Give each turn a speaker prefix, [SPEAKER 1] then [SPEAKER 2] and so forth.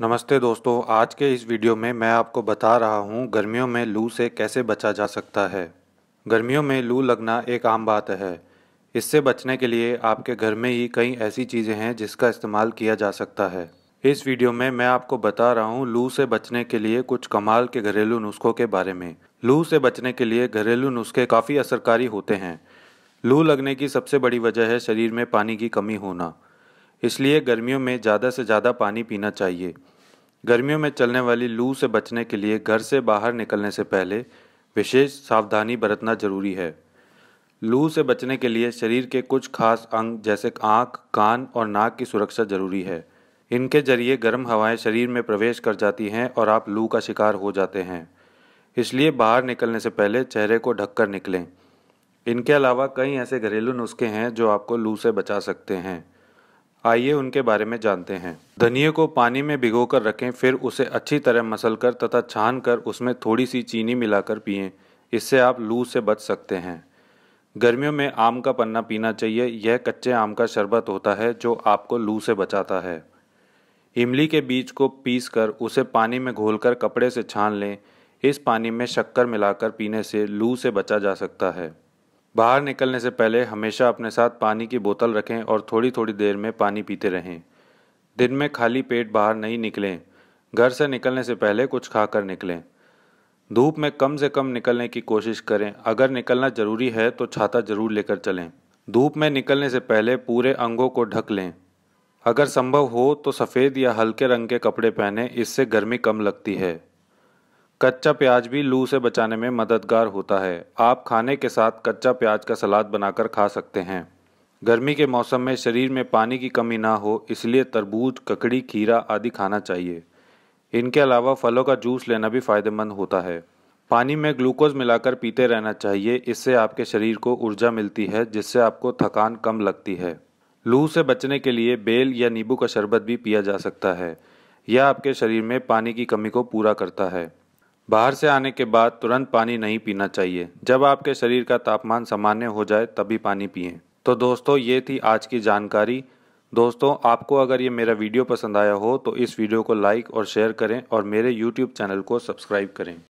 [SPEAKER 1] नमस्ते दोस्तों आज के इस वीडियो में मैं आपको बता रहा हूँ गर्मियों में लू से कैसे बचा जा सकता है गर्मियों में लू लगना एक आम बात है इससे बचने के लिए आपके घर में ही कई ऐसी चीज़ें हैं जिसका इस्तेमाल किया जा सकता है इस वीडियो में मैं आपको बता रहा हूँ लू से बचने के लिए कुछ कमाल के घरेलू नुस्खों के बारे में लू से बचने के लिए घरेलू नुस्खे काफ़ी असरकारी होते हैं लू लगने की सबसे बड़ी वजह है शरीर में पानी की कमी होना इसलिए गर्मियों में ज़्यादा से ज़्यादा पानी पीना चाहिए गर्मियों में चलने वाली लू से बचने के लिए घर से बाहर निकलने से पहले विशेष सावधानी बरतना जरूरी है लू से बचने के लिए शरीर के कुछ खास अंग जैसे आँख कान और नाक की सुरक्षा जरूरी है इनके जरिए गर्म हवाएं शरीर में प्रवेश कर जाती हैं और आप लू का शिकार हो जाते हैं इसलिए बाहर निकलने से पहले चेहरे को ढककर निकलें इनके अलावा कई ऐसे घरेलू नुस्खे हैं जो आपको लू से बचा सकते हैं आइए उनके बारे में जानते हैं धनिए को पानी में भिगोकर रखें फिर उसे अच्छी तरह मसल कर तथा छान कर उसमें थोड़ी सी चीनी मिलाकर पिएं इससे आप लू से बच सकते हैं गर्मियों में आम का पन्ना पीना चाहिए यह कच्चे आम का शरबत होता है जो आपको लू से बचाता है इमली के बीज को पीस कर उसे पानी में घोलकर कपड़े से छान लें इस पानी में शक्कर मिलाकर पीने से लू से बचा जा सकता है बाहर निकलने से पहले हमेशा अपने साथ पानी की बोतल रखें और थोड़ी थोड़ी देर में पानी पीते रहें दिन में खाली पेट बाहर नहीं निकलें घर से निकलने से पहले कुछ खाकर निकलें धूप में कम से कम निकलने की कोशिश करें अगर निकलना ज़रूरी है तो छाता ज़रूर लेकर चलें धूप में निकलने से पहले पूरे अंगों को ढक लें अगर संभव हो तो सफ़ेद या हल्के रंग के कपड़े पहने इससे गर्मी कम लगती है कच्चा प्याज भी लू से बचाने में मददगार होता है आप खाने के साथ कच्चा प्याज का सलाद बनाकर खा सकते हैं गर्मी के मौसम में शरीर में पानी की कमी ना हो इसलिए तरबूज ककड़ी खीरा आदि खाना चाहिए इनके अलावा फलों का जूस लेना भी फायदेमंद होता है पानी में ग्लूकोज मिलाकर पीते रहना चाहिए इससे आपके शरीर को ऊर्जा मिलती है जिससे आपको थकान कम लगती है लू से बचने के लिए बेल या नींबू का शरबत भी पिया जा सकता है यह आपके शरीर में पानी की कमी को पूरा करता है बाहर से आने के बाद तुरंत पानी नहीं पीना चाहिए जब आपके शरीर का तापमान सामान्य हो जाए तभी पानी पिए तो दोस्तों ये थी आज की जानकारी दोस्तों आपको अगर ये मेरा वीडियो पसंद आया हो तो इस वीडियो को लाइक और शेयर करें और मेरे यूट्यूब चैनल को सब्सक्राइब करें